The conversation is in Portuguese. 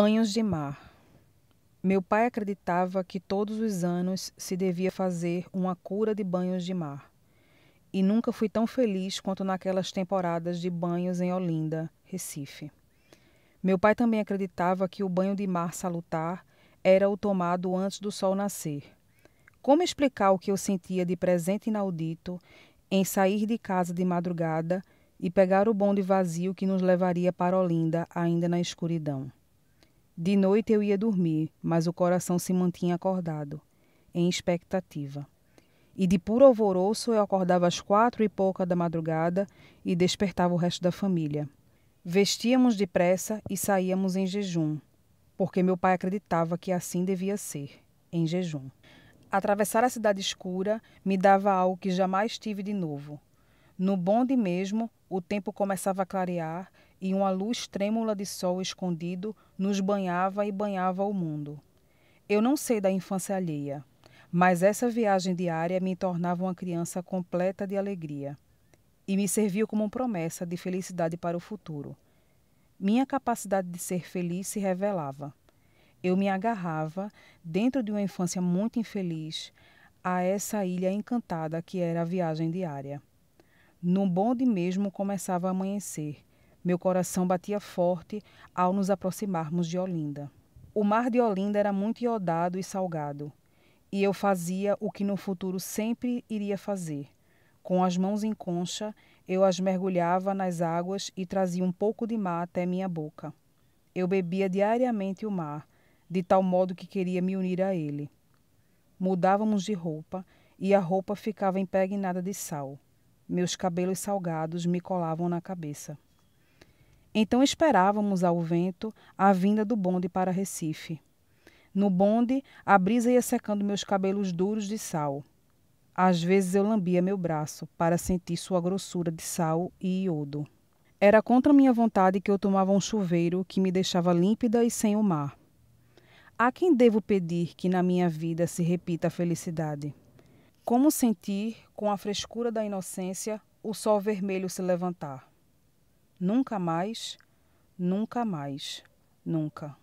Banhos de mar. Meu pai acreditava que todos os anos se devia fazer uma cura de banhos de mar. E nunca fui tão feliz quanto naquelas temporadas de banhos em Olinda, Recife. Meu pai também acreditava que o banho de mar salutar era o tomado antes do sol nascer. Como explicar o que eu sentia de presente inaudito em sair de casa de madrugada e pegar o bonde vazio que nos levaria para Olinda ainda na escuridão? De noite eu ia dormir, mas o coração se mantinha acordado, em expectativa. E de puro alvoroço eu acordava às quatro e pouca da madrugada e despertava o resto da família. Vestíamos depressa e saíamos em jejum, porque meu pai acreditava que assim devia ser, em jejum. Atravessar a cidade escura me dava algo que jamais tive de novo. No bonde mesmo, o tempo começava a clarear e uma luz trêmula de sol escondido nos banhava e banhava o mundo. Eu não sei da infância alheia, mas essa viagem diária me tornava uma criança completa de alegria e me serviu como promessa de felicidade para o futuro. Minha capacidade de ser feliz se revelava. Eu me agarrava, dentro de uma infância muito infeliz, a essa ilha encantada que era a viagem diária. No bonde mesmo começava a amanhecer. Meu coração batia forte ao nos aproximarmos de Olinda. O mar de Olinda era muito iodado e salgado, e eu fazia o que no futuro sempre iria fazer. Com as mãos em concha, eu as mergulhava nas águas e trazia um pouco de mar até minha boca. Eu bebia diariamente o mar, de tal modo que queria me unir a ele. Mudávamos de roupa e a roupa ficava impregnada de sal. Meus cabelos salgados me colavam na cabeça. Então esperávamos ao vento a vinda do bonde para Recife. No bonde, a brisa ia secando meus cabelos duros de sal. Às vezes eu lambia meu braço para sentir sua grossura de sal e iodo. Era contra minha vontade que eu tomava um chuveiro que me deixava límpida e sem o mar. A quem devo pedir que na minha vida se repita a felicidade? Como sentir, com a frescura da inocência, o sol vermelho se levantar? Nunca mais, nunca mais, nunca.